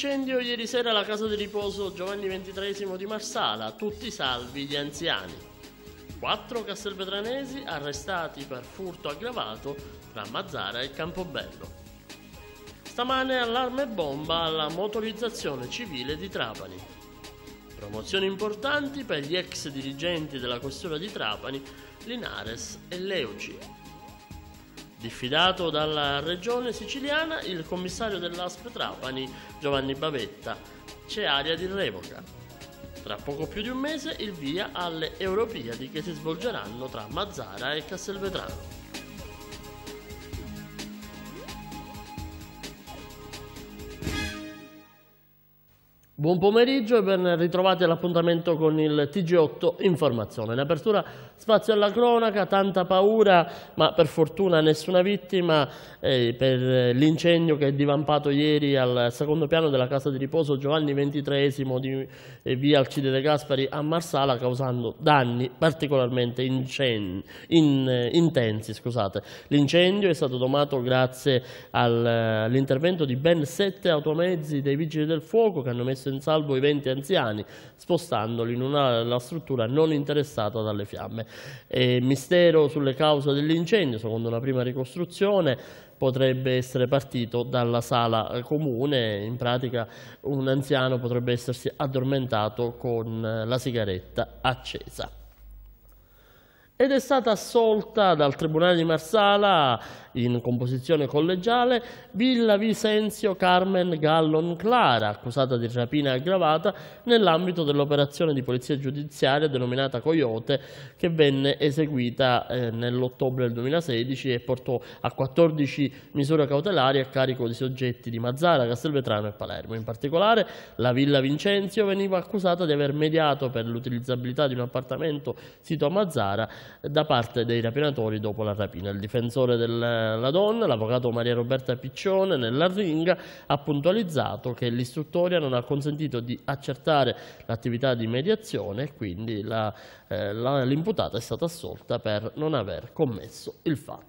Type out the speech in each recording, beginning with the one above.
Incendio ieri sera alla casa di riposo Giovanni XXIII di Marsala, tutti salvi gli anziani. Quattro castelvetranesi arrestati per furto aggravato tra Mazzara e Campobello. Stamane allarme bomba alla motorizzazione civile di Trapani. Promozioni importanti per gli ex dirigenti della questura di Trapani, Linares e Leuci. Diffidato dalla regione siciliana, il commissario dell'ASP Trapani, Giovanni Bavetta, c'è aria di revoca. Tra poco più di un mese il via alle Europiadi che si svolgeranno tra Mazzara e Castelvetrano. Buon pomeriggio e ben ritrovati all'appuntamento con il TG8 Informazione. In apertura spazio alla cronaca, tanta paura, ma per fortuna nessuna vittima eh, per l'incendio che è divampato ieri al secondo piano della casa di riposo Giovanni XXIII di eh, via Alcide De Gaspari a Marsala, causando danni particolarmente in, eh, intensi. L'incendio è stato domato grazie all'intervento di ben sette automezzi dei vigili del fuoco che hanno messo in salvo i 20 anziani, spostandoli in una della struttura non interessata dalle fiamme. E mistero sulle cause dell'incendio, secondo una prima ricostruzione, potrebbe essere partito dalla sala eh, comune, in pratica un anziano potrebbe essersi addormentato con eh, la sigaretta accesa ed è stata assolta dal Tribunale di Marsala in composizione collegiale, Villa Vicenzio Carmen Gallon Clara, accusata di rapina aggravata nell'ambito dell'operazione di polizia giudiziaria denominata Coyote, che venne eseguita eh, nell'ottobre del 2016 e portò a 14 misure cautelari a carico di soggetti di Mazzara, Castelvetrano e Palermo. In particolare, la Villa Vincenzio veniva accusata di aver mediato per l'utilizzabilità di un appartamento sito a Mazzara da parte dei rapinatori dopo la rapina. Il difensore del la donna, l'avvocato Maria Roberta Piccione, nell'arringa ha puntualizzato che l'istruttoria non ha consentito di accertare l'attività di mediazione e quindi eh, l'imputata eh, è stata assolta per non aver commesso il fatto.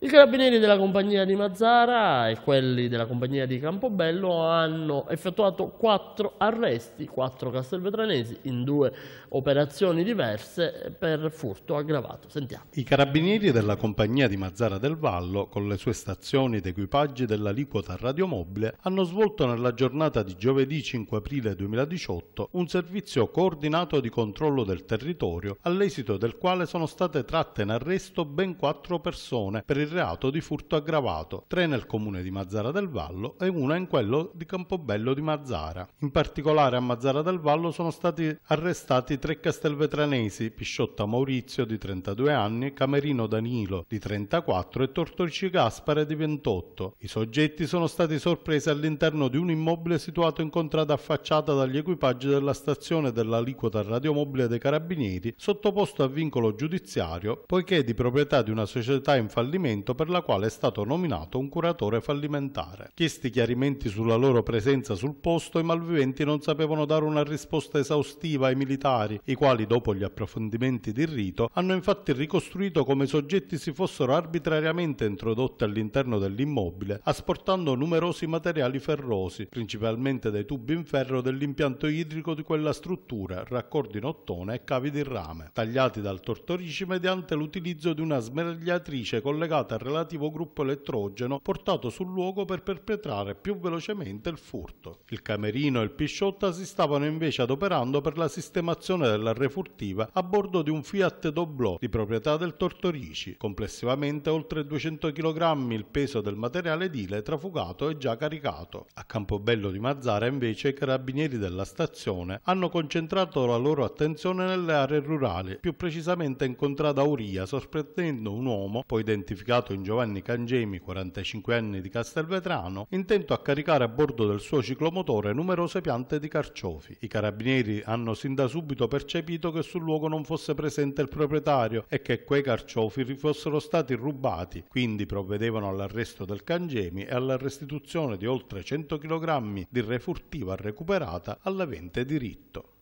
I carabinieri della compagnia di Mazzara e quelli della compagnia di Campobello hanno effettuato quattro arresti, quattro castelvetranesi in due operazioni diverse per furto aggravato. Sentiamo. I carabinieri della compagnia di Mazzara del Vallo, con le sue stazioni ed equipaggi dell'aliquota radiomobile, hanno svolto nella giornata di giovedì 5 aprile 2018 un servizio coordinato di controllo del territorio, all'esito del quale sono state tratte in arresto ben quattro persone per il reato di furto aggravato, tre nel comune di Mazzara del Vallo e una in quello di Campobello di Mazzara. In particolare a Mazzara del Vallo sono stati arrestati tre castelvetranesi Pisciotta Maurizio di 32 anni, Camerino Danilo di 34 e Tortorci Gaspare di 28. I soggetti sono stati sorpresi all'interno di un immobile situato in contrada affacciata dagli equipaggi della stazione dell'aliquota radiomobile dei Carabinieri sottoposto a vincolo giudiziario poiché è di proprietà di una società in fallimento per la quale è stato nominato un curatore fallimentare. Chiesti chiarimenti sulla loro presenza sul posto, i malviventi non sapevano dare una risposta esaustiva ai militari familiari, i quali dopo gli approfondimenti di rito hanno infatti ricostruito come i soggetti si fossero arbitrariamente introdotti all'interno dell'immobile, asportando numerosi materiali ferrosi, principalmente dei tubi in ferro dell'impianto idrico di quella struttura, raccordi in ottone e cavi di rame, tagliati dal tortorici mediante l'utilizzo di una smergliatrice collegata al relativo gruppo elettrogeno portato sul luogo per perpetrare più velocemente il furto. Il camerino e il pisciotta si stavano invece adoperando per la sistemazione esecuzione della refurtiva a bordo di un Fiat Doblò di proprietà del Tortorici. Complessivamente oltre 200 kg il peso del materiale edile trafugato è già caricato. A Campobello di Mazzara invece i carabinieri della stazione hanno concentrato la loro attenzione nelle aree rurali, più precisamente in contrada Uria, sorprendendo un uomo, poi identificato in Giovanni Cangemi, 45 anni di Castelvetrano, intento a caricare a bordo del suo ciclomotore numerose piante di carciofi. I carabinieri hanno sin da subito percepito che sul luogo non fosse presente il proprietario e che quei carciofi fossero stati rubati, quindi provvedevano all'arresto del Cangemi e alla restituzione di oltre 100 kg di refurtiva recuperata all'avente diritto.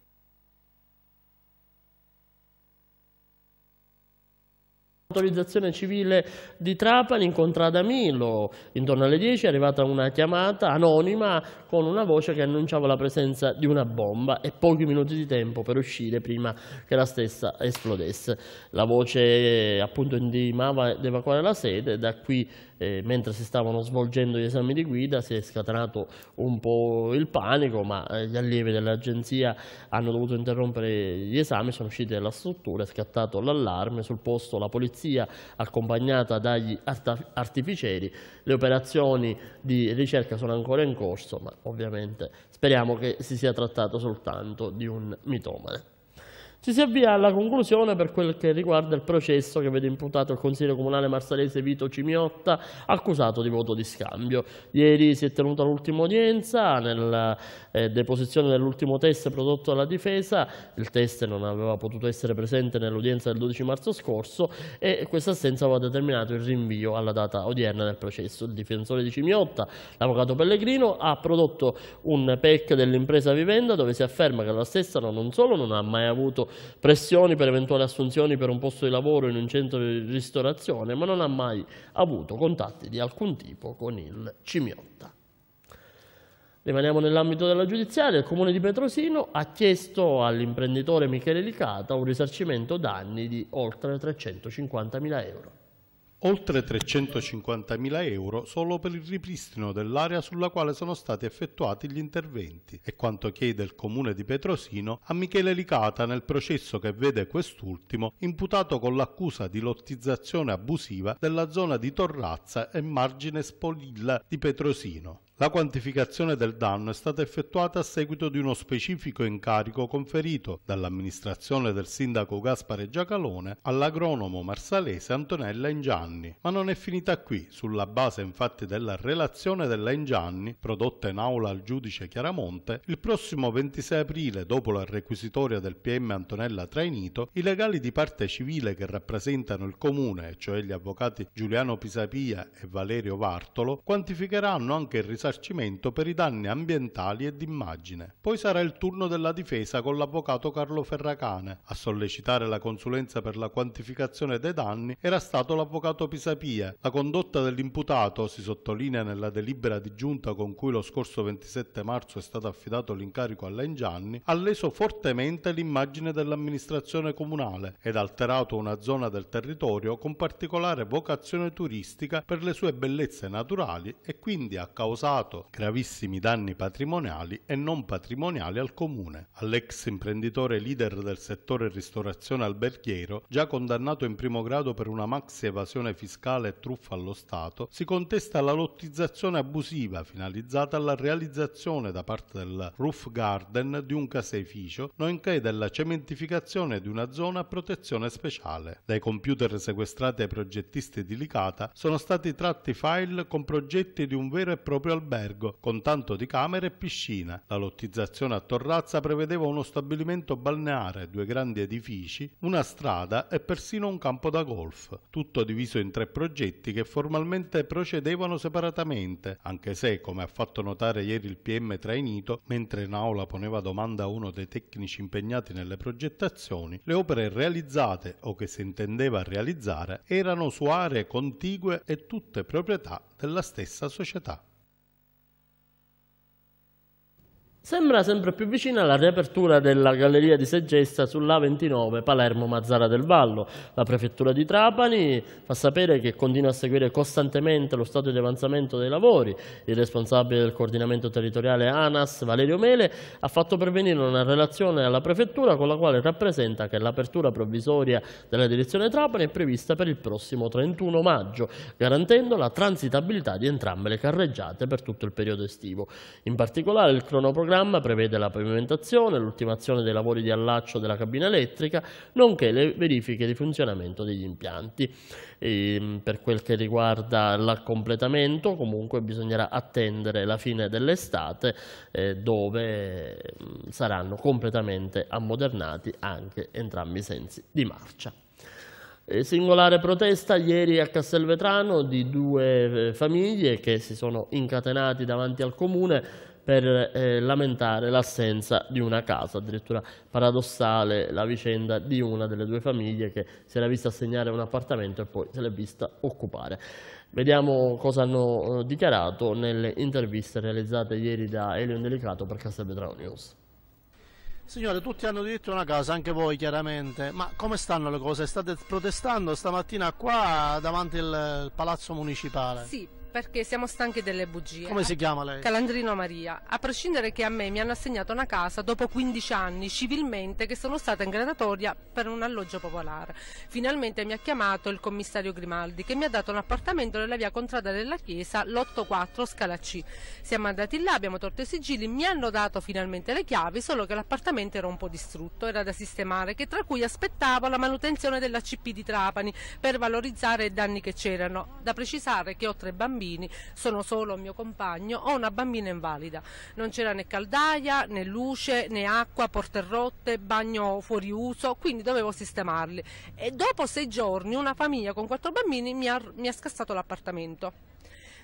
pattualizzazione civile di Trapani incontrata a Milo. Intorno alle 10 è arrivata una chiamata anonima con una voce che annunciava la presenza di una bomba e pochi minuti di tempo per uscire prima che la stessa esplodesse. La voce appunto indimava ad evacuare la sede, da qui eh, mentre si stavano svolgendo gli esami di guida si è scatenato un po' il panico, ma eh, gli allievi dell'agenzia hanno dovuto interrompere gli esami, sono usciti dalla struttura, è scattato l'allarme, sul posto la polizia accompagnata dagli artificieri, le operazioni di ricerca sono ancora in corso, ma ovviamente speriamo che si sia trattato soltanto di un mitomane. Ci si avvia alla conclusione per quel che riguarda il processo che vede imputato il consigliere comunale marsalese Vito Cimiotta, accusato di voto di scambio. Ieri si è tenuta l'ultima udienza, nella eh, deposizione dell'ultimo test prodotto dalla difesa, il test non aveva potuto essere presente nell'udienza del 12 marzo scorso e questa assenza aveva determinato il rinvio alla data odierna del processo. Il difensore di Cimiotta, l'avvocato Pellegrino, ha prodotto un PEC dell'impresa vivenda dove si afferma che la stessa non solo non ha mai avuto pressioni per eventuali assunzioni per un posto di lavoro in un centro di ristorazione, ma non ha mai avuto contatti di alcun tipo con il Cimiotta. Rimaniamo nell'ambito della giudiziaria, il Comune di Petrosino ha chiesto all'imprenditore Michele Licata un risarcimento danni di oltre 350.000 euro oltre 350.000 euro solo per il ripristino dell'area sulla quale sono stati effettuati gli interventi. È quanto chiede il comune di Petrosino a Michele Licata nel processo che vede quest'ultimo imputato con l'accusa di lottizzazione abusiva della zona di Torrazza e margine Spolilla di Petrosino. La quantificazione del danno è stata effettuata a seguito di uno specifico incarico conferito dall'amministrazione del sindaco Gaspare Giacalone all'agronomo marsalese Antonella Ingianni. Ma non è finita qui, sulla base infatti della relazione della Ingianni, prodotta in aula al giudice Chiaramonte, il prossimo 26 aprile, dopo la requisitoria del PM Antonella Trainito, i legali di parte civile che rappresentano il comune, cioè gli avvocati Giuliano Pisapia e Valerio Vartolo, quantificheranno anche il risultato risarcimento per i danni ambientali e d'immagine. Poi sarà il turno della difesa con l'avvocato Carlo Ferracane. A sollecitare la consulenza per la quantificazione dei danni era stato l'avvocato Pisapia. La condotta dell'imputato, si sottolinea nella delibera di giunta con cui lo scorso 27 marzo è stato affidato l'incarico a Lengianni, ha leso fortemente l'immagine dell'amministrazione comunale ed alterato una zona del territorio con particolare vocazione turistica per le sue bellezze naturali e quindi ha causato causato gravissimi danni patrimoniali e non patrimoniali al comune, all'ex imprenditore leader del settore ristorazione alberghiero, già condannato in primo grado per una maxi evasione fiscale e truffa allo Stato, si contesta la lottizzazione abusiva finalizzata alla realizzazione da parte del roof garden di un caseificio, nonché della cementificazione di una zona a protezione speciale. Dai computer sequestrati ai progettisti di Licata sono stati tratti file con progetti di un vero e proprio alberghiero albergo con tanto di camere e piscina. La lottizzazione a Torrazza prevedeva uno stabilimento balneare, due grandi edifici, una strada e persino un campo da golf, tutto diviso in tre progetti che formalmente procedevano separatamente, anche se, come ha fatto notare ieri il PM Trainito, mentre in aula poneva domanda a uno dei tecnici impegnati nelle progettazioni, le opere realizzate o che si intendeva realizzare erano su aree contigue e tutte proprietà della stessa società. sembra sempre più vicina alla riapertura della galleria di Segesta sull'A29 Palermo-Mazzara del Vallo. La prefettura di Trapani fa sapere che continua a seguire costantemente lo stato di avanzamento dei lavori. Il responsabile del coordinamento territoriale ANAS, Valerio Mele, ha fatto pervenire una relazione alla prefettura con la quale rappresenta che l'apertura provvisoria della direzione Trapani è prevista per il prossimo 31 maggio, garantendo la transitabilità di entrambe le carreggiate per tutto il periodo estivo. In particolare il cronoprogramma programma prevede la pavimentazione, l'ultimazione dei lavori di allaccio della cabina elettrica, nonché le verifiche di funzionamento degli impianti. E ehm, per quel che riguarda l'accompletamento, comunque bisognerà attendere la fine dell'estate eh, dove mm, saranno completamente ammodernati anche entrambi i sensi di marcia. Eh, singolare protesta ieri a Castelvetrano di due eh, famiglie che si sono incatenati davanti al comune per eh, lamentare l'assenza di una casa, addirittura paradossale la vicenda di una delle due famiglie che si era vista assegnare un appartamento e poi se l'è vista occupare. Vediamo cosa hanno eh, dichiarato nelle interviste realizzate ieri da Elio Delicato per Castelvetrano News. Signore, tutti hanno diritto a una casa, anche voi chiaramente, ma come stanno le cose? State protestando stamattina qua davanti al palazzo municipale? Sì, perché siamo stanchi delle bugie. Come si chiama lei? Calandrino Maria. A prescindere che a me mi hanno assegnato una casa dopo 15 anni civilmente che sono stata in gradatoria per un alloggio popolare. Finalmente mi ha chiamato il commissario Grimaldi che mi ha dato un appartamento nella via contrada della chiesa, l'84 Scala C. Siamo andati là, abbiamo tolto i sigilli, mi hanno dato finalmente le chiavi, solo che l'appartamento era un po' distrutto, era da sistemare, che tra cui aspettavo la manutenzione della CP di Trapani per valorizzare i danni che c'erano. Da precisare che ho tre bambini bambini, sono solo mio compagno, ho una bambina invalida. Non c'era né caldaia, né luce, né acqua, porte rotte, bagno fuori uso, quindi dovevo sistemarli. E dopo sei giorni una famiglia con quattro bambini mi ha, mi ha scassato l'appartamento.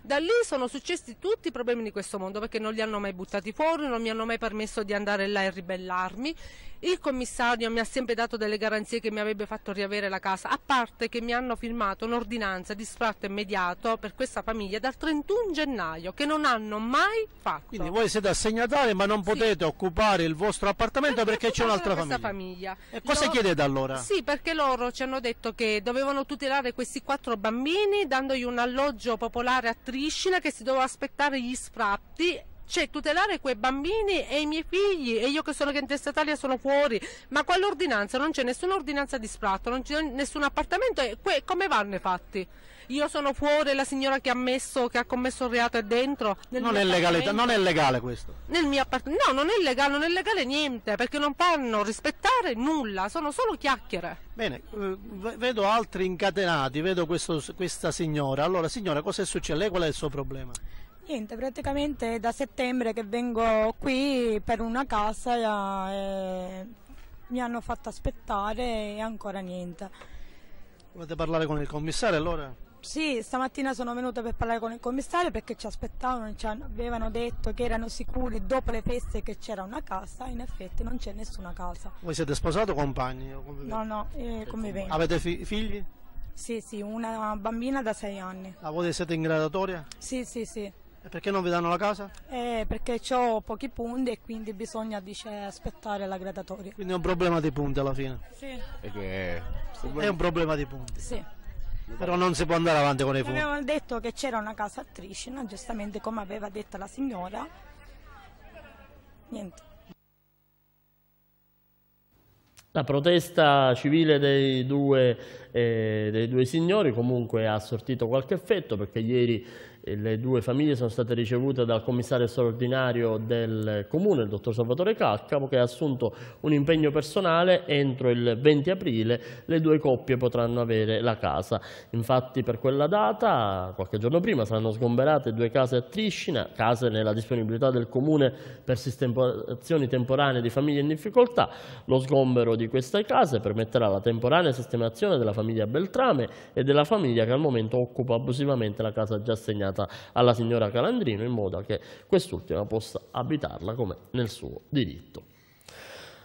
Da lì sono successi tutti i problemi di questo mondo perché non li hanno mai buttati fuori, non mi hanno mai permesso di andare là e ribellarmi. Il commissario mi ha sempre dato delle garanzie che mi avrebbe fatto riavere la casa, a parte che mi hanno firmato un'ordinanza di sfratto immediato per questa famiglia dal 31 gennaio che non hanno mai fatto. Quindi voi siete assegnatari ma non potete sì. occupare il vostro appartamento perché, perché c'è un'altra famiglia. famiglia. E cosa Lo... chiedete allora? Sì, perché loro ci hanno detto che dovevano tutelare questi quattro bambini dandogli un alloggio popolare a striscina che si doveva aspettare gli sfratti cioè tutelare quei bambini e i miei figli e io che sono che in testa Italia sono fuori ma con l'ordinanza non c'è nessuna ordinanza di sfratto non c'è nessun appartamento e come vanno i fatti? io sono fuori, la signora che ha, messo, che ha commesso il reato è dentro. Non è, legale, non è legale questo? Nel mio no, non è legale, non è legale niente, perché non fanno rispettare nulla, sono solo chiacchiere. Bene, eh, vedo altri incatenati, vedo questo, questa signora. Allora, signora, cosa è successo? Lei qual è il suo problema? Niente, praticamente è da settembre che vengo qui per una casa e eh, mi hanno fatto aspettare e ancora niente. Volete parlare con il commissario allora? Sì, stamattina sono venuta per parlare con il commissario perché ci aspettavano, ci avevano detto che erano sicuri dopo le feste che c'era una casa, in effetti non c'è nessuna casa. Voi siete sposati o compagni? O no, no, eh, conviventi. Avete fi figli? Sì, sì, una bambina da sei anni. Ah, voi siete in gradatoria? Sì, sì, sì. E perché non vi danno la casa? Eh, perché ho pochi punti e quindi bisogna dice, aspettare la gradatoria. Quindi è un problema di punti alla fine? Sì. Perché è un problema, è un problema di punti? Sì. Però non si può andare avanti con i fondi. Abbiamo detto che c'era una casa attrice, Tricina, giustamente come aveva detto la signora. Niente. La protesta civile dei due, eh, dei due signori comunque ha sortito qualche effetto perché ieri le due famiglie sono state ricevute dal commissario straordinario del Comune, il dottor Salvatore Calcavo, che ha assunto un impegno personale entro il 20 aprile le due coppie potranno avere la casa. Infatti per quella data, qualche giorno prima, saranno sgomberate due case a Triscina, case nella disponibilità del Comune per sistemazioni temporanee di famiglie in difficoltà. Lo sgombero di queste case permetterà la temporanea sistemazione della famiglia Beltrame e della famiglia che al momento occupa abusivamente la casa già assegnata destinata alla signora Calandrino in modo che quest'ultima possa abitarla come nel suo diritto.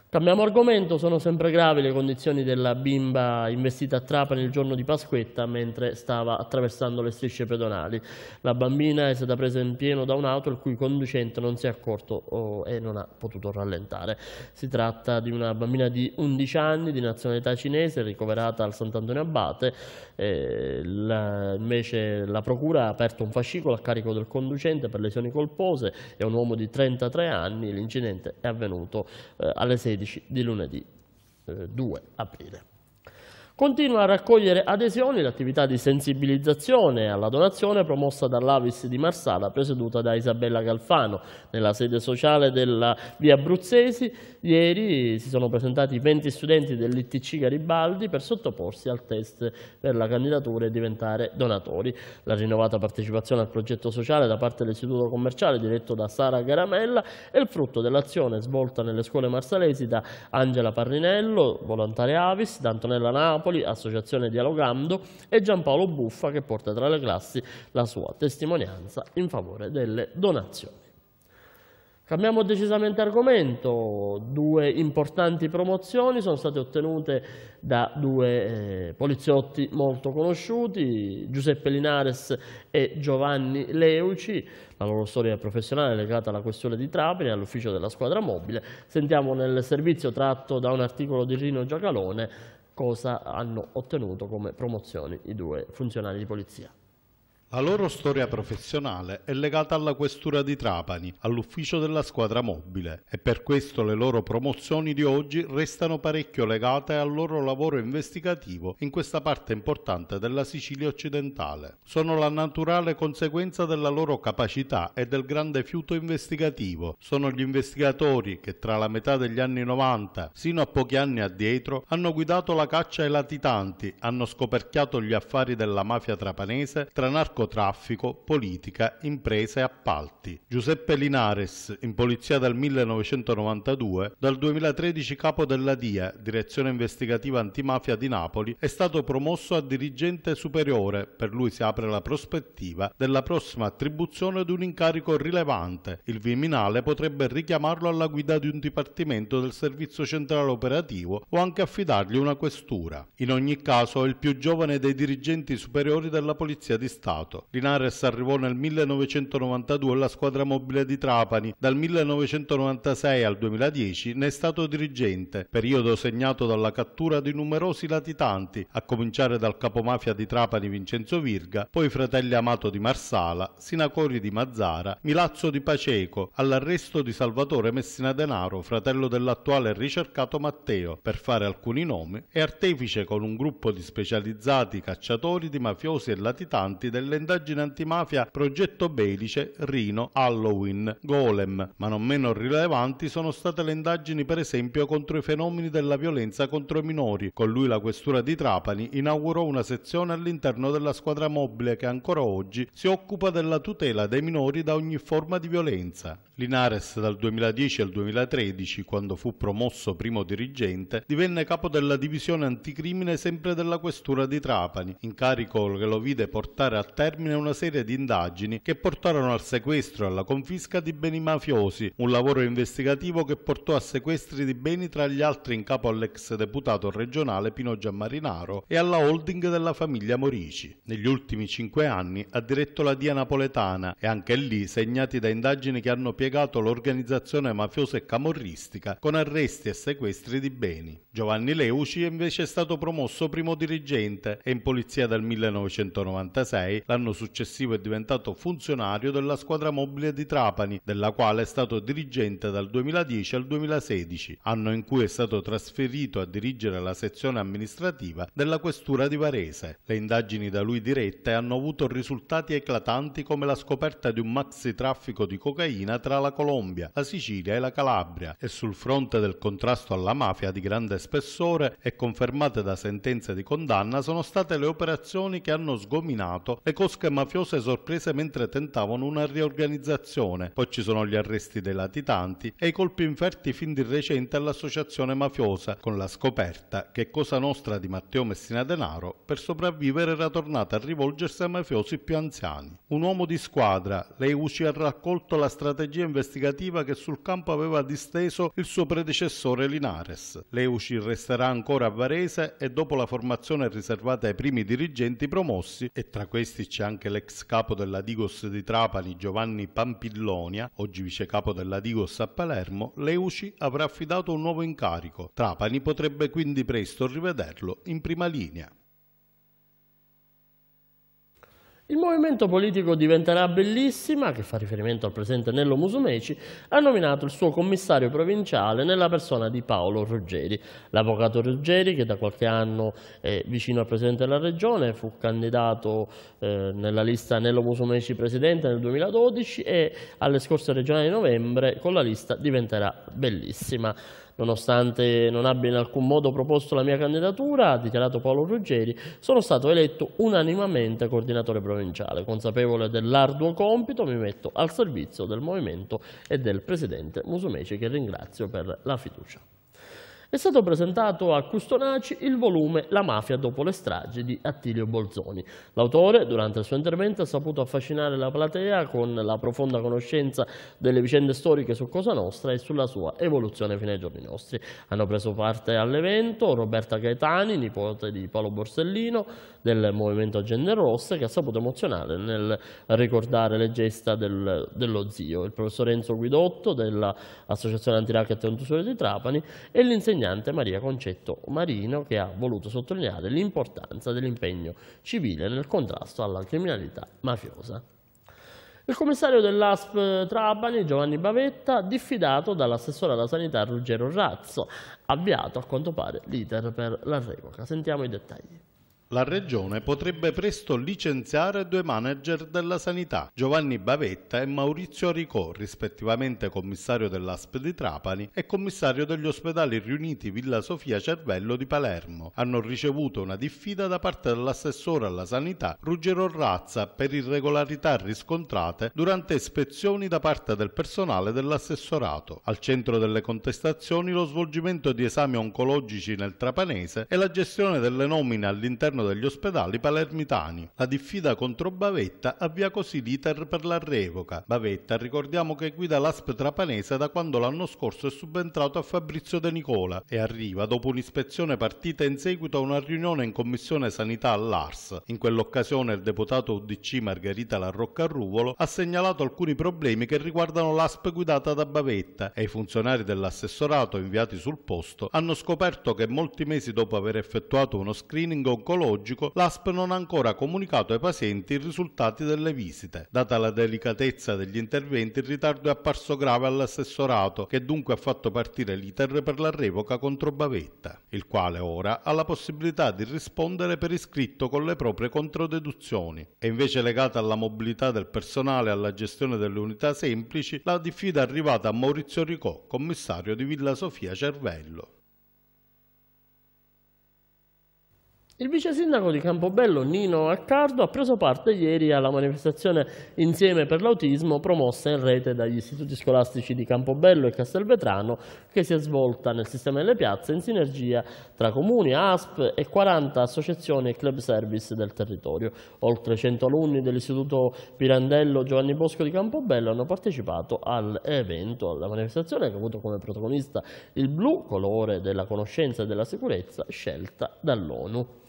Cambiamo argomento, sono sempre gravi le condizioni della bimba investita a Trapani il giorno di Pasquetta mentre stava attraversando le strisce pedonali. La bambina è stata presa in pieno da un'auto il cui conducente non si è accorto oh, e non ha potuto rallentare. Si tratta di una bambina di 11 anni di nazionalità cinese ricoverata al Sant'Antonio Abate. Eh, la, invece la procura ha aperto un fascicolo a carico del conducente per lesioni colpose È un uomo di 33 anni. L'incidente è avvenuto eh, alle 16. 16 di lunedì eh, 2 aprile. Continua a raccogliere adesioni l'attività di sensibilizzazione alla donazione promossa dall'Avis di Marsala, presieduta da Isabella Galfano. Nella sede sociale della Via Abruzzesi, ieri si sono presentati 20 studenti dell'ITC Garibaldi per sottoporsi al test per la candidatura e diventare donatori. La rinnovata partecipazione al progetto sociale da parte dell'Istituto Commerciale, diretto da Sara Garamella, è il frutto dell'azione svolta nelle scuole marsalesi da Angela Parrinello, volontaria Avis, da Antonella Napoli, Napoli, Associazione Dialogando e Giampaolo Buffa che porta tra le classi la sua testimonianza in favore delle donazioni. Cambiamo decisamente argomento, due importanti promozioni sono state ottenute da due eh, poliziotti molto conosciuti, Giuseppe Linares e Giovanni Leuci, la loro storia professionale è legata alla questione di Trapani e all'ufficio della squadra mobile. Sentiamo nel servizio tratto da un articolo di Rino Giacalone cosa hanno ottenuto come promozioni i due funzionari di polizia. La loro storia professionale è legata alla questura di Trapani, all'ufficio della squadra mobile e per questo le loro promozioni di oggi restano parecchio legate al loro lavoro investigativo in questa parte importante della Sicilia occidentale. Sono la naturale conseguenza della loro capacità e del grande fiuto investigativo. Sono gli investigatori che tra la metà degli anni 90 sino a pochi anni addietro hanno guidato la caccia ai latitanti, hanno scoperchiato gli affari della mafia trapanese tra narcotici narcotraffico, politica, imprese e appalti. Giuseppe Linares, in polizia dal 1992, dal 2013 capo della DIA, Direzione Investigativa Antimafia di Napoli, è stato promosso a dirigente superiore. Per lui si apre la prospettiva della prossima attribuzione ad un incarico rilevante. Il Viminale potrebbe richiamarlo alla guida di un dipartimento del Servizio Centrale Operativo o anche affidargli una questura. In ogni caso è il più giovane dei dirigenti superiori della Polizia di Stato campionato. Linares arrivò nel 1992 alla squadra mobile di Trapani, dal 1996 al 2010 ne è stato dirigente, periodo segnato dalla cattura di numerosi latitanti, a cominciare dal capomafia di Trapani Vincenzo Virga, poi fratelli Amato di Marsala, Sinacori di Mazzara, Milazzo di Paceco, all'arresto di Salvatore Messina Denaro, fratello dell'attuale ricercato Matteo, per fare alcuni nomi, e artefice con un gruppo di specializzati cacciatori di mafiosi e latitanti delle indagine antimafia Progetto Belice, Rino, Halloween, Golem, ma non meno rilevanti sono state le indagini per esempio contro i fenomeni della violenza contro i minori. Con lui la questura di Trapani inaugurò una sezione all'interno della squadra mobile che ancora oggi si occupa della tutela dei minori da ogni forma di violenza. Linares dal 2010 al 2013, quando fu promosso primo dirigente, divenne capo della divisione anticrimine sempre della questura di Trapani, incarico che lo vide portare a terra termine una serie di indagini che portarono al sequestro e alla confisca di beni mafiosi, un lavoro investigativo che portò a sequestri di beni tra gli altri in capo all'ex deputato regionale Pino Giammarinaro e alla holding della famiglia Morici. Negli ultimi cinque anni ha diretto la DIA napoletana e anche lì segnati da indagini che hanno piegato l'organizzazione mafiosa e camorristica con arresti e sequestri di beni. Giovanni Leuci è stato promosso primo dirigente e in polizia dal 1996 la L'anno successivo è diventato funzionario della squadra mobile di Trapani, della quale è stato dirigente dal 2010 al 2016, anno in cui è stato trasferito a dirigere la sezione amministrativa della questura di Varese. Le indagini da lui dirette hanno avuto risultati eclatanti come la scoperta di un maxi traffico di cocaina tra la Colombia, la Sicilia e la Calabria e sul fronte del contrasto alla mafia di grande spessore e confermate da sentenze di condanna sono state le operazioni che hanno sgominato le cose cosche mafiose sorprese mentre tentavano una riorganizzazione, poi ci sono gli arresti dei latitanti e i colpi inferti fin di recente all'associazione mafiosa, con la scoperta che Cosa Nostra di Matteo Messina Denaro per sopravvivere era tornata a rivolgersi a mafiosi più anziani. Un uomo di squadra, Leu ci ha raccolto la strategia investigativa che sul campo aveva disteso il suo predecessore Linares. Leuci resterà ancora a Varese e dopo la formazione riservata ai primi dirigenti promossi, e tra questi c'è anche l'ex capo della Digos di Trapani Giovanni Pampillonia, oggi vice capo della Digos a Palermo, Leuci avrà affidato un nuovo incarico. Trapani potrebbe quindi presto rivederlo in prima linea. Il movimento politico diventerà bellissima, che fa riferimento al presidente Nello Musumeci, ha nominato il suo commissario provinciale nella persona di Paolo Ruggeri. L'avvocato Ruggeri, che da qualche anno è vicino al presidente della regione, fu candidato eh, nella lista Nello Musumeci presidente nel 2012 e alle scorse regionali di novembre con la lista diventerà bellissima nonostante non abbia in alcun modo proposto la mia candidatura, ha dichiarato Paolo Ruggeri, sono stato eletto unanimamente coordinatore provinciale. Consapevole dell'arduo compito mi metto al servizio del Movimento e del Presidente Musumeci che ringrazio per la fiducia è stato presentato a Custonaci il volume La mafia dopo le stragi di Attilio Bolzoni. L'autore, durante il suo intervento, ha saputo affascinare la platea con la profonda conoscenza delle vicende storiche su Cosa Nostra e sulla sua evoluzione fino ai giorni nostri. Hanno preso parte all'evento Roberta Gaetani, nipote di Paolo Borsellino, del Movimento Agende Rosse, che ha saputo emozionare nel ricordare le gesta del, dello zio, il professor Enzo Guidotto dell'Associazione Antiracket e Contusore di Trapani e l'insegnante l'insegnante Maria Concetto Marino che ha voluto sottolineare l'importanza dell'impegno civile nel contrasto alla criminalità mafiosa. Il commissario dell'ASP Trabani, Giovanni Bavetta, diffidato dall'assessore alla sanità Ruggero Razzo, avviato a quanto pare l'iter per la revoca. Sentiamo i dettagli. La Regione potrebbe presto licenziare due manager della sanità, Giovanni Bavetta e Maurizio Ricò, rispettivamente commissario dell'ASP di Trapani e commissario degli ospedali riuniti Villa Sofia Cervello di Palermo. Hanno ricevuto una diffida da parte dell'assessore alla sanità Ruggero Razza per irregolarità riscontrate durante ispezioni da parte del personale dell'assessorato. Al centro delle contestazioni lo svolgimento di esami oncologici nel Trapanese e la gestione delle nomine all'interno all'interno degli ospedali palermitani. La diffida contro Bavetta avvia così l'iter per la revoca. Bavetta ricordiamo che guida l'ASP trapanese da quando l'anno scorso è subentrato a Fabrizio De Nicola e arriva dopo un'ispezione partita in seguito a una riunione in Commissione Sanità all'ARS. In quell'occasione il deputato UDC Margherita Larroccarruvolo ha segnalato alcuni problemi che riguardano l'ASP guidata da Bavetta e i funzionari dell'assessorato inviati sul posto hanno scoperto che molti mesi dopo aver effettuato uno screening oncologico oncologico, l'ASP non ha ancora comunicato ai pazienti i risultati delle visite. Data la delicatezza degli interventi, il ritardo è apparso grave all'assessorato, che dunque ha fatto partire l'iter per la revoca contro Bavetta, il quale ora ha la possibilità di rispondere per iscritto con le proprie controdeduzioni. È invece legata alla mobilità del personale e alla gestione delle unità semplici la diffida è arrivata a Maurizio Ricò, commissario di Villa Sofia Cervello. Il vice sindaco di Campobello Nino Accardo ha preso parte ieri alla manifestazione Insieme per l'autismo promossa in rete dagli istituti scolastici di Campobello e Castelvetrano che si è svolta nel sistema delle piazze in sinergia tra comuni, ASP e 40 associazioni e club service del territorio. Oltre 100 alunni dell'istituto Pirandello Giovanni Bosco di Campobello hanno partecipato all'evento, alla manifestazione che ha avuto come protagonista il blu, colore della conoscenza e della sicurezza, scelta dall'ONU.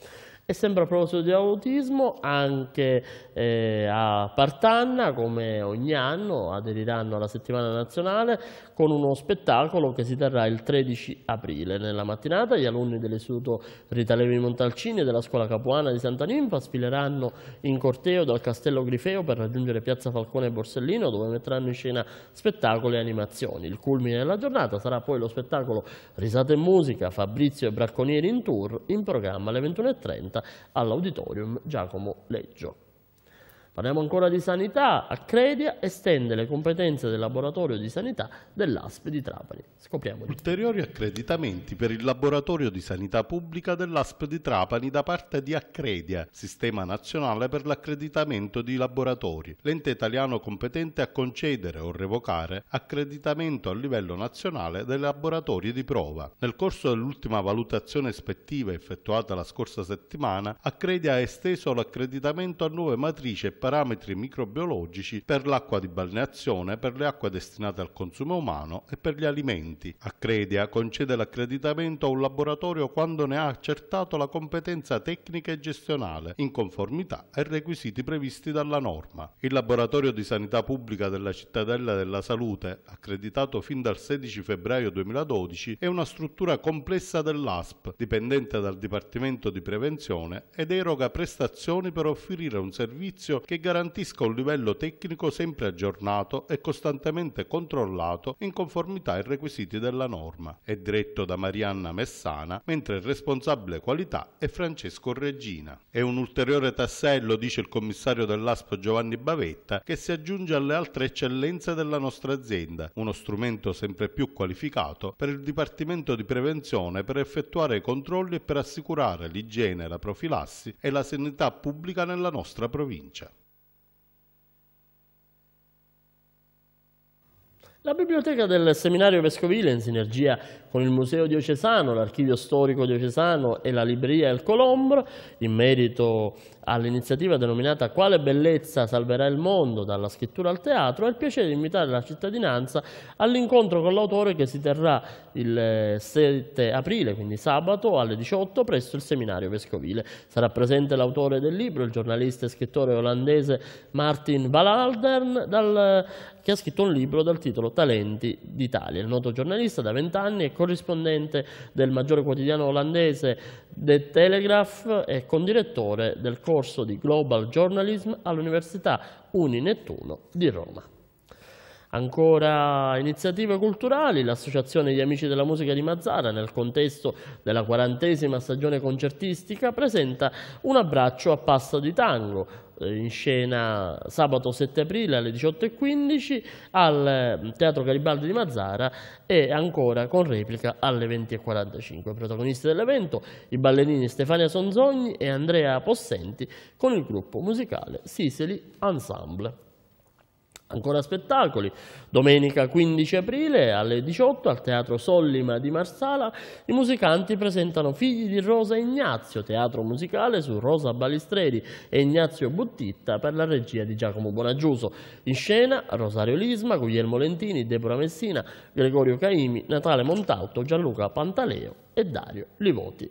E sempre a proposito di autismo, anche eh, a Partanna, come ogni anno, aderiranno alla settimana nazionale con uno spettacolo che si terrà il 13 aprile. Nella mattinata gli alunni dell'Istituto Ritalevi Montalcini e della Scuola Capuana di Santa Ninfa sfileranno in corteo dal Castello Grifeo per raggiungere Piazza Falcone e Borsellino dove metteranno in scena spettacoli e animazioni. Il culmine della giornata sarà poi lo spettacolo Risate e Musica, Fabrizio e Bracconieri in tour in programma alle 21.30 all'auditorium Giacomo Leggio. Parliamo ancora di sanità. Accredia estende le competenze del laboratorio di sanità dell'ASP di Trapani. Scopriamo. Ulteriori accreditamenti per il laboratorio di sanità pubblica dell'ASP di Trapani da parte di Accredia, Sistema Nazionale per l'accreditamento di laboratori, l'ente italiano competente a concedere o revocare accreditamento a livello nazionale dei laboratori di prova. Nel corso dell'ultima valutazione ispettiva effettuata la scorsa settimana, Accredia ha esteso l'accreditamento a nuove matrici e parametri microbiologici per l'acqua di balneazione, per le acque destinate al consumo umano e per gli alimenti. Accredia concede l'accreditamento a un laboratorio quando ne ha accertato la competenza tecnica e gestionale in conformità ai requisiti previsti dalla norma. Il laboratorio di sanità pubblica della Cittadella della Salute, accreditato fin dal 16 febbraio 2012, è una struttura complessa dell'ASP, dipendente dal Dipartimento di Prevenzione ed eroga prestazioni per offrire un servizio che garantisca un livello tecnico sempre aggiornato e costantemente controllato in conformità ai requisiti della norma. È diretto da Marianna Messana, mentre il responsabile qualità è Francesco Regina. È un ulteriore tassello, dice il commissario dell'ASP Giovanni Bavetta, che si aggiunge alle altre eccellenze della nostra azienda, uno strumento sempre più qualificato per il Dipartimento di Prevenzione per effettuare i controlli e per assicurare l'igiene, la profilassi e la sanità pubblica nella nostra provincia. La biblioteca del seminario vescovile, in sinergia con il Museo diocesano, l'Archivio storico diocesano e la Libreria El Colombro, in merito all'iniziativa denominata Quale bellezza salverà il mondo dalla scrittura al teatro, ha il piacere di invitare la cittadinanza all'incontro con l'autore che si terrà il 7 eh, aprile, quindi sabato alle 18 presso il seminario vescovile. Sarà presente l'autore del libro, il giornalista e scrittore olandese Martin Van dal che ha scritto un libro dal titolo Talenti d'Italia. Il noto giornalista da vent'anni è corrispondente del maggiore quotidiano olandese The Telegraph e condirettore del corso di Global Journalism all'Università Uni Nettuno di Roma. Ancora iniziative culturali, l'Associazione degli Amici della Musica di Mazzara nel contesto della quarantesima stagione concertistica presenta un abbraccio a pasta di tango eh, in scena sabato 7 aprile alle 18.15 al mm, Teatro Garibaldi di Mazzara e ancora con replica alle 20.45. Protagonisti dell'evento i ballerini Stefania Sonzogni e Andrea Possenti con il gruppo musicale Siseli Ensemble. Ancora spettacoli, domenica 15 aprile alle 18 al Teatro Sollima di Marsala i musicanti presentano Figli di Rosa e Ignazio, teatro musicale su Rosa Balistreri e Ignazio Buttitta per la regia di Giacomo Bonaggiuso. In scena Rosario Lisma, Guglielmo Lentini, Deborah Messina, Gregorio Caimi, Natale Montauto, Gianluca Pantaleo e Dario Livoti.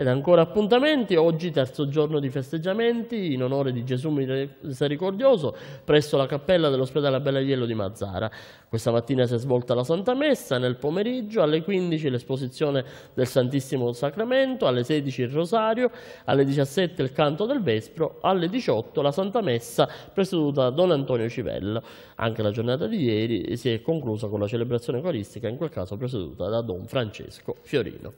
Ed ancora appuntamenti, oggi terzo giorno di festeggiamenti in onore di Gesù Misericordioso presso la cappella dell'ospedale Bellaiello di Mazzara. Questa mattina si è svolta la Santa Messa, nel pomeriggio alle 15 l'esposizione del Santissimo Sacramento, alle 16 il Rosario, alle 17 il canto del Vespro, alle 18 la Santa Messa presieduta da Don Antonio Civello. Anche la giornata di ieri si è conclusa con la celebrazione coristica, in quel caso presieduta da Don Francesco Fiorino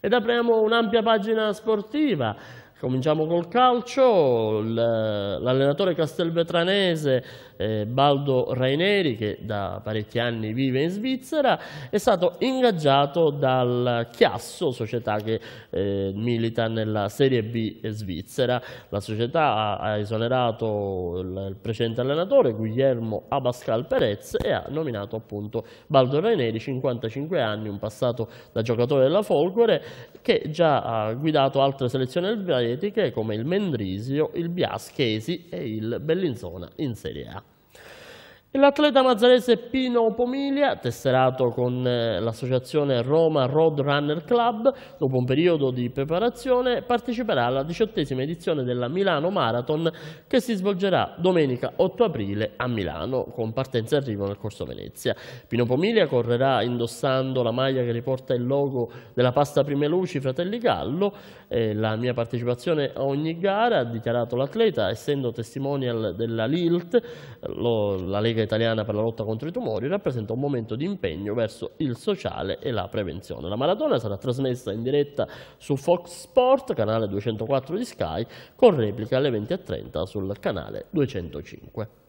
ed apriamo un'ampia pagina sportiva Cominciamo col calcio, l'allenatore castelvetranese eh, Baldo Raineri, che da parecchi anni vive in Svizzera, è stato ingaggiato dal Chiasso, società che eh, milita nella Serie B svizzera. La società ha, esonerato il, precedente allenatore Guglielmo Abascal Perez e ha nominato appunto Baldo Raineri, 55 anni, un passato da giocatore della Folgore, che già ha guidato altre selezioni del atletiche come il Mendrisio, il Biaschesi e il Bellinzona in Serie A. L'atleta mazzarese Pino Pomiglia, tesserato con eh, l'associazione Roma Road Runner Club, dopo un periodo di preparazione parteciperà alla diciottesima edizione della Milano Marathon che si svolgerà domenica 8 aprile a Milano con partenza e arrivo nel Corso Venezia. Pino Pomiglia correrà indossando la maglia che riporta il logo della pasta Prime Luci Fratelli Gallo. Eh, la mia partecipazione a ogni gara, ha dichiarato l'atleta, essendo testimonial della LILT, lo, la Lega politica italiana per la lotta contro i tumori rappresenta un momento di impegno verso il sociale e la prevenzione. La maratona sarà trasmessa in diretta su Fox Sport, canale 204 di Sky, con replica alle 20.30 sul canale 205.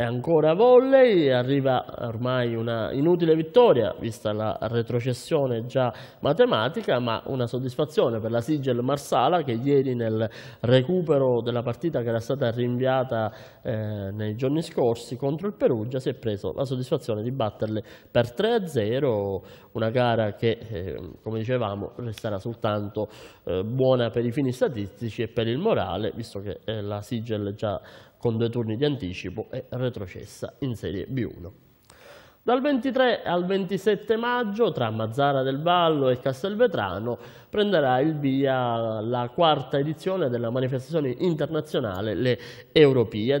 E ancora volley, arriva ormai una inutile vittoria, vista la retrocessione già matematica, ma una soddisfazione per la Sigel Marsala che ieri nel recupero della partita che era stata rinviata eh, nei giorni scorsi contro il Perugia si è preso la soddisfazione di batterle per 3-0, una gara che eh, come dicevamo resterà soltanto eh, buona per i fini statistici e per il morale, visto che eh, la Sigel già con due turni di anticipo e retrocessa in Serie B1. Dal 23 al 27 maggio tra Mazzara del Vallo e Castelvetrano prenderà il via la quarta edizione della manifestazione internazionale Le Europia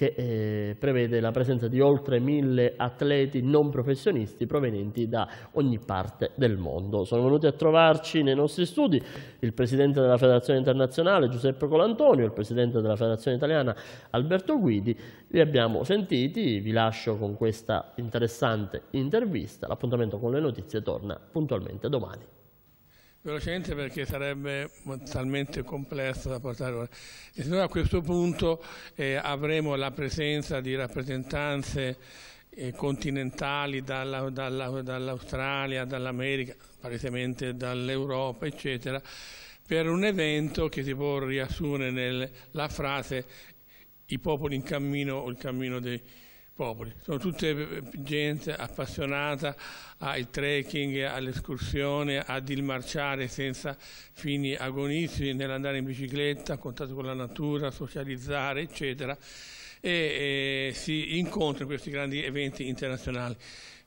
che eh, prevede la presenza di oltre mille atleti non professionisti provenienti da ogni parte del mondo. Sono venuti a trovarci nei nostri studi il presidente della Federazione Internazionale Giuseppe Colantonio, il presidente della Federazione Italiana Alberto Guidi, li abbiamo sentiti, vi lascio con questa interessante intervista, l'appuntamento con le notizie torna puntualmente domani velocemente perché sarebbe talmente complesso da portare ora. E se noi a questo punto eh, avremo la presenza di rappresentanze eh, continentali dall'Australia, dall'America, palesemente dall'Europa, eccetera, per un evento che si può riassumere nella frase i popoli in cammino o il cammino dei popoli. Sono tutte eh, gente appassionata al trekking, all'escursione, ad il marciare senza fini agonistici, nell'andare in bicicletta, a contatto con la natura, socializzare, eccetera. E, e si incontrano in questi grandi eventi internazionali.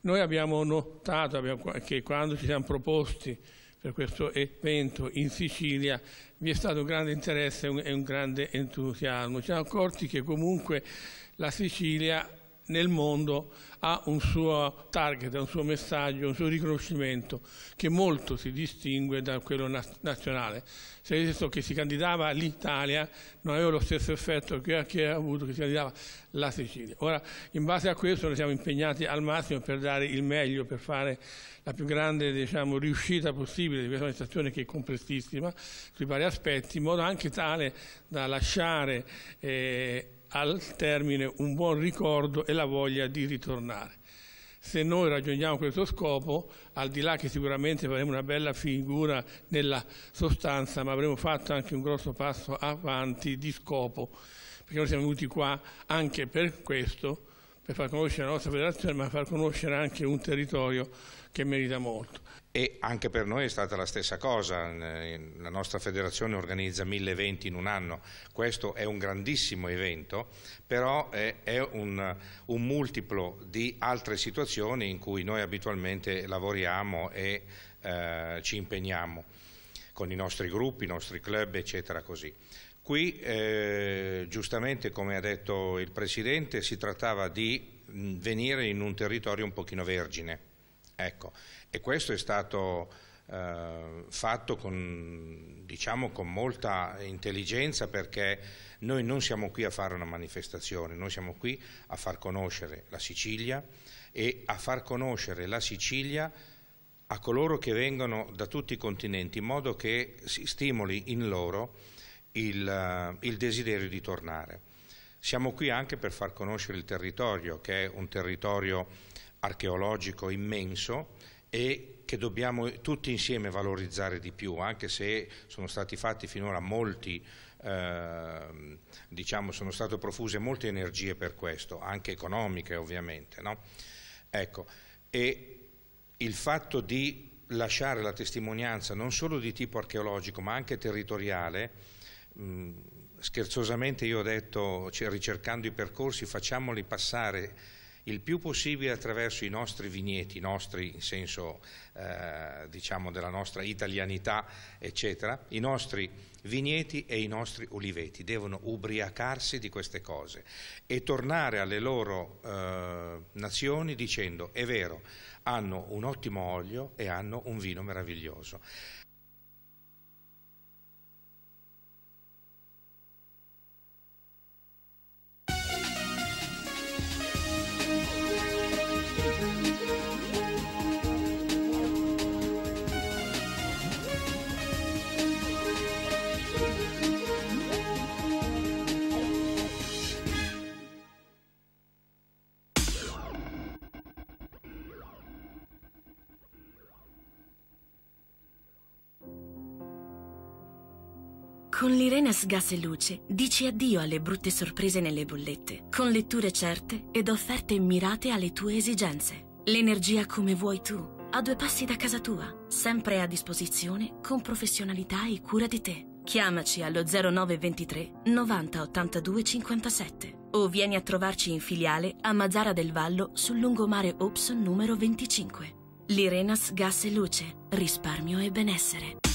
Noi abbiamo notato abbiamo, che quando ci siamo proposti per questo evento in Sicilia vi è stato un grande interesse e un, grande entusiasmo. Ci siamo accorti che comunque la Sicilia nel mondo ha un suo target, un suo messaggio, un suo riconoscimento che molto si distingue da quello nazionale. Se adesso che si candidava l'Italia non aveva lo stesso effetto che, ha avuto che si candidava la Sicilia. Ora, in base a questo noi siamo impegnati al massimo per dare il meglio, per fare la più grande diciamo, riuscita possibile di questa amministrazione che è complessissima sui vari aspetti, in modo anche tale da lasciare... Eh, al termine un buon ricordo e la voglia di ritornare. Se noi raggiungiamo questo scopo, al di là che sicuramente faremo una bella figura nella sostanza, ma avremo fatto anche un grosso passo avanti di scopo, perché noi siamo venuti qua anche per questo, per far conoscere la nostra federazione, ma far conoscere anche un territorio che merita molto e anche per noi è stata la stessa cosa, la nostra federazione organizza mille eventi in un anno, questo è un grandissimo evento, però è, è un, un, multiplo di altre situazioni in cui noi abitualmente lavoriamo e eh, ci impegniamo con i nostri gruppi, i nostri club, eccetera così. Qui, eh, giustamente, come ha detto il Presidente, si trattava di venire in un territorio un pochino vergine. Ecco e questo è stato eh, fatto con, diciamo, con molta intelligenza perché noi non siamo qui a fare una manifestazione, noi siamo qui a far conoscere la Sicilia e a far conoscere la Sicilia a coloro che vengono da tutti i continenti in modo che si stimoli in loro il, eh, il desiderio di tornare. Siamo qui anche per far conoscere il territorio, che è un territorio archeologico immenso e che dobbiamo tutti insieme valorizzare di più, anche se sono stati fatti finora molti, eh, diciamo, sono state profuse molte energie per questo, anche economiche ovviamente. No? Ecco, e il fatto di lasciare la testimonianza non solo di tipo archeologico ma anche territoriale, mh, scherzosamente io ho detto, cioè, ricercando i percorsi, facciamoli passare il più possibile attraverso i nostri vigneti, nostri in senso eh, diciamo della nostra italianità, eccetera, i nostri vigneti e i nostri oliveti devono ubriacarsi di queste cose e tornare alle loro eh, nazioni dicendo è vero, hanno un ottimo olio e hanno un vino meraviglioso. Con l'Irenas Gas e Luce dici addio alle brutte sorprese nelle bollette, con letture certe ed offerte mirate alle tue esigenze. L'energia come vuoi tu, a due passi da casa tua, sempre a disposizione con professionalità e cura di te. Chiamaci allo 0923 90 82 57 o vieni a trovarci in filiale a Mazzara del Vallo sul lungomare Opson numero 25. L'Irenas Gas e Luce, risparmio e benessere.